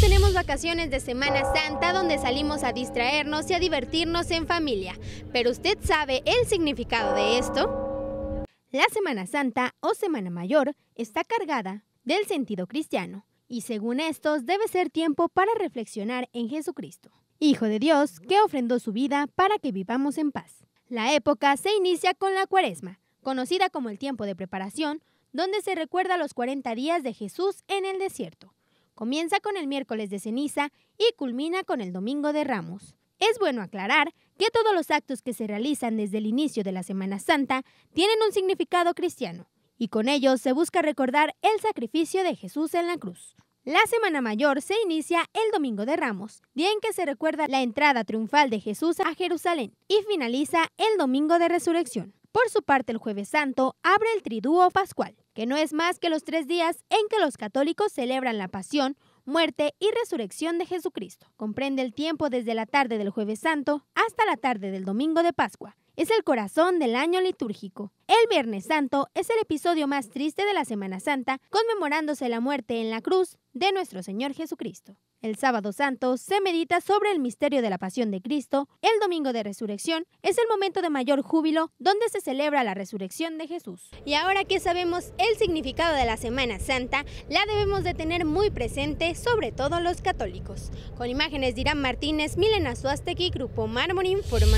tenemos vacaciones de Semana Santa donde salimos a distraernos y a divertirnos en familia. Pero usted sabe el significado de esto. La Semana Santa o Semana Mayor está cargada del sentido cristiano y según estos debe ser tiempo para reflexionar en Jesucristo, Hijo de Dios que ofrendó su vida para que vivamos en paz. La época se inicia con la cuaresma, conocida como el tiempo de preparación, donde se recuerda los 40 días de Jesús en el desierto. Comienza con el miércoles de ceniza y culmina con el domingo de Ramos. Es bueno aclarar que todos los actos que se realizan desde el inicio de la Semana Santa tienen un significado cristiano, y con ellos se busca recordar el sacrificio de Jesús en la cruz. La Semana Mayor se inicia el Domingo de Ramos, día en que se recuerda la entrada triunfal de Jesús a Jerusalén, y finaliza el Domingo de Resurrección. Por su parte, el jueves santo abre el triduo pascual, que no es más que los tres días en que los católicos celebran la pasión, muerte y resurrección de Jesucristo. Comprende el tiempo desde la tarde del jueves santo hasta la tarde del domingo de Pascua, es el corazón del año litúrgico. El Viernes Santo es el episodio más triste de la Semana Santa, conmemorándose la muerte en la cruz de nuestro Señor Jesucristo. El sábado santo se medita sobre el misterio de la pasión de Cristo. El domingo de resurrección es el momento de mayor júbilo donde se celebra la resurrección de Jesús. Y ahora que sabemos el significado de la Semana Santa, la debemos de tener muy presente, sobre todo los católicos. Con imágenes de Irán Martínez, Milena y Grupo Mármol Informa.